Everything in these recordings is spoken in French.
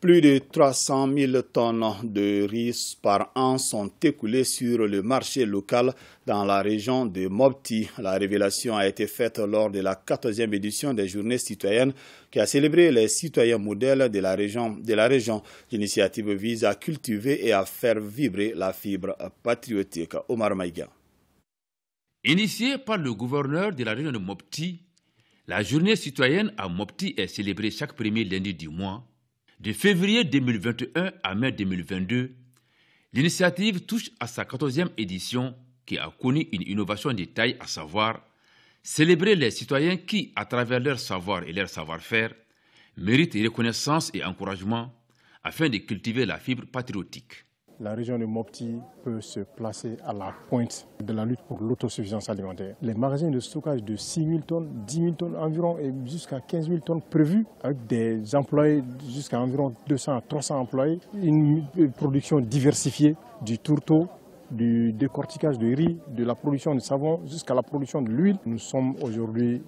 Plus de 300 000 tonnes de riz par an sont écoulées sur le marché local dans la région de Mopti. La révélation a été faite lors de la 14e édition des Journées citoyennes qui a célébré les citoyens modèles de la région. De la région. L'initiative vise à cultiver et à faire vibrer la fibre patriotique. Omar Maïga. Initiée par le gouverneur de la région de Mopti, la Journée citoyenne à Mopti est célébrée chaque premier lundi du mois de février 2021 à mai 2022, l'initiative touche à sa quatorzième édition qui a connu une innovation de taille, à savoir célébrer les citoyens qui, à travers leur savoir et leur savoir-faire, méritent reconnaissance et encouragement afin de cultiver la fibre patriotique la région de Mopti peut se placer à la pointe de la lutte pour l'autosuffisance alimentaire. Les magasins de stockage de 6 000 tonnes, 10 000 tonnes environ et jusqu'à 15 000 tonnes prévues avec des employés jusqu'à environ 200 à 300 employés, une production diversifiée du tourteau, du décortiquage de riz, de la production de savon jusqu'à la production de l'huile. Nous sommes aujourd'hui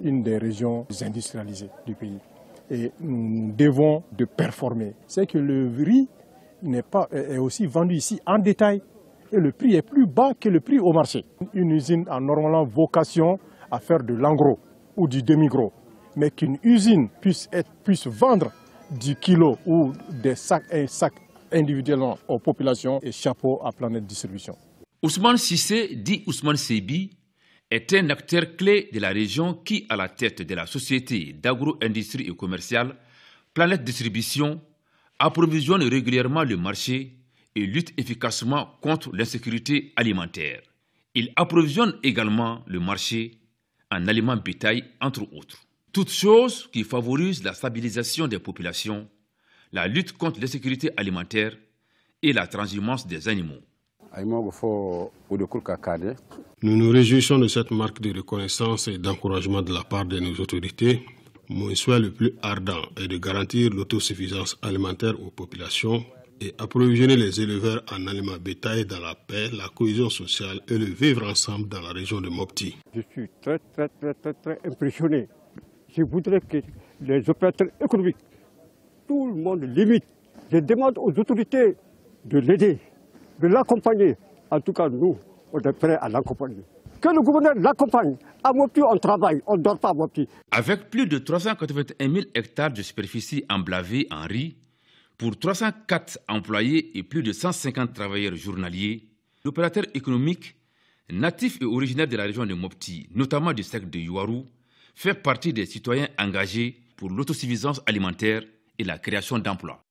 une des régions industrialisées du pays et nous devons de performer. C'est que le riz n'est pas, est aussi vendu ici en détail et le prix est plus bas que le prix au marché. Une usine a normalement vocation à faire de l'engros ou du demi-gros, mais qu'une usine puisse, vendre du kilo ou des sacs, un sac individuellement aux populations et chapeau à Planète Distribution. Ousmane Sissé, dit Ousmane Sebi, est un acteur clé de la région qui, à la tête de la société d'agro-industrie et commerciale, Planète Distribution, approvisionne régulièrement le marché et lutte efficacement contre l'insécurité alimentaire. Il approvisionne également le marché en aliments bétail, entre autres. Toutes choses qui favorisent la stabilisation des populations, la lutte contre l'insécurité alimentaire et la transhumance des animaux. Nous nous réjouissons de cette marque de reconnaissance et d'encouragement de la part de nos autorités mon souhait le plus ardent est de garantir l'autosuffisance alimentaire aux populations et approvisionner les éleveurs en aliments bétail dans la paix, la cohésion sociale et le vivre ensemble dans la région de Mopti. Je suis très, très, très, très, très impressionné. Je voudrais que les opérateurs économiques, tout le monde limite. Je demande aux autorités de l'aider, de l'accompagner. En tout cas, nous, on est prêts à l'accompagner que le gouverneur l'accompagne. À Mopti, on travaille, on ne dort pas à Mopti. Avec plus de 381 000 hectares de superficie emblavée en riz, pour 304 employés et plus de 150 travailleurs journaliers, l'opérateur économique, natif et originaire de la région de Mopti, notamment du secteur de Yuaru, fait partie des citoyens engagés pour l'autosuffisance alimentaire et la création d'emplois.